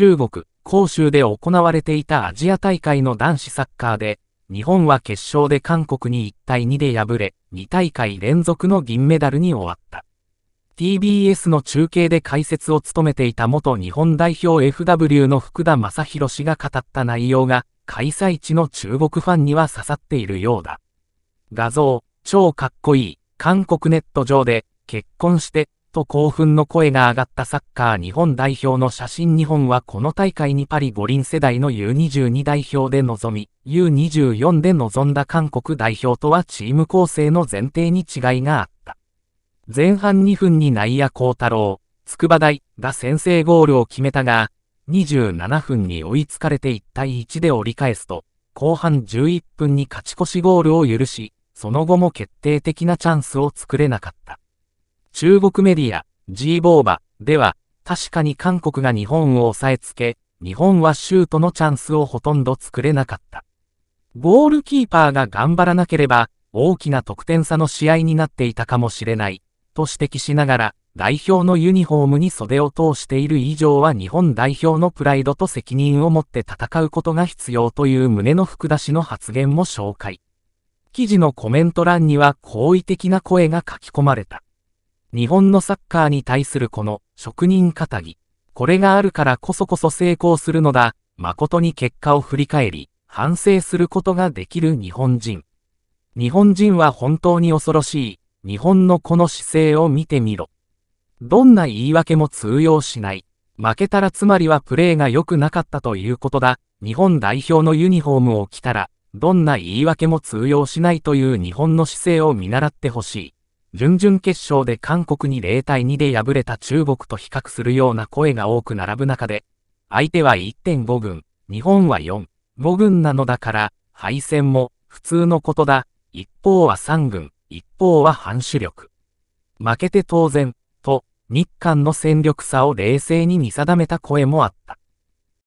中国、広州で行われていたアジア大会の男子サッカーで、日本は決勝で韓国に1対2で敗れ、2大会連続の銀メダルに終わった。TBS の中継で解説を務めていた元日本代表 FW の福田正宏氏が語った内容が、開催地の中国ファンには刺さっているようだ。画像、超かっこいい、韓国ネット上で、結婚して、と興奮の声が上がったサッカー日本代表の写真日本はこの大会にパリ五輪世代の U22 代表で臨み、U24 で臨んだ韓国代表とはチーム構成の前提に違いがあった。前半2分に内野幸太郎、筑波大が先制ゴールを決めたが、27分に追いつかれて1対1で折り返すと、後半11分に勝ち越しゴールを許し、その後も決定的なチャンスを作れなかった。中国メディア、G ボーバでは、確かに韓国が日本を抑えつけ、日本はシュートのチャンスをほとんど作れなかった。ゴールキーパーが頑張らなければ、大きな得点差の試合になっていたかもしれない、と指摘しながら、代表のユニフォームに袖を通している以上は日本代表のプライドと責任を持って戦うことが必要という胸の福田氏の発言も紹介。記事のコメント欄には好意的な声が書き込まれた。日本のサッカーに対するこの職人かたぎ、これがあるからこそこそ成功するのだ、誠に結果を振り返り、反省することができる日本人。日本人は本当に恐ろしい、日本のこの姿勢を見てみろ。どんな言い訳も通用しない。負けたらつまりはプレーが良くなかったということだ。日本代表のユニフォームを着たら、どんな言い訳も通用しないという日本の姿勢を見習ってほしい。準々決勝で韓国に0対2で敗れた中国と比較するような声が多く並ぶ中で、相手は1.5軍、日本は4、5軍なのだから、敗戦も普通のことだ。一方は3軍、一方は反主力。負けて当然、と、日韓の戦力差を冷静に見定めた声もあった。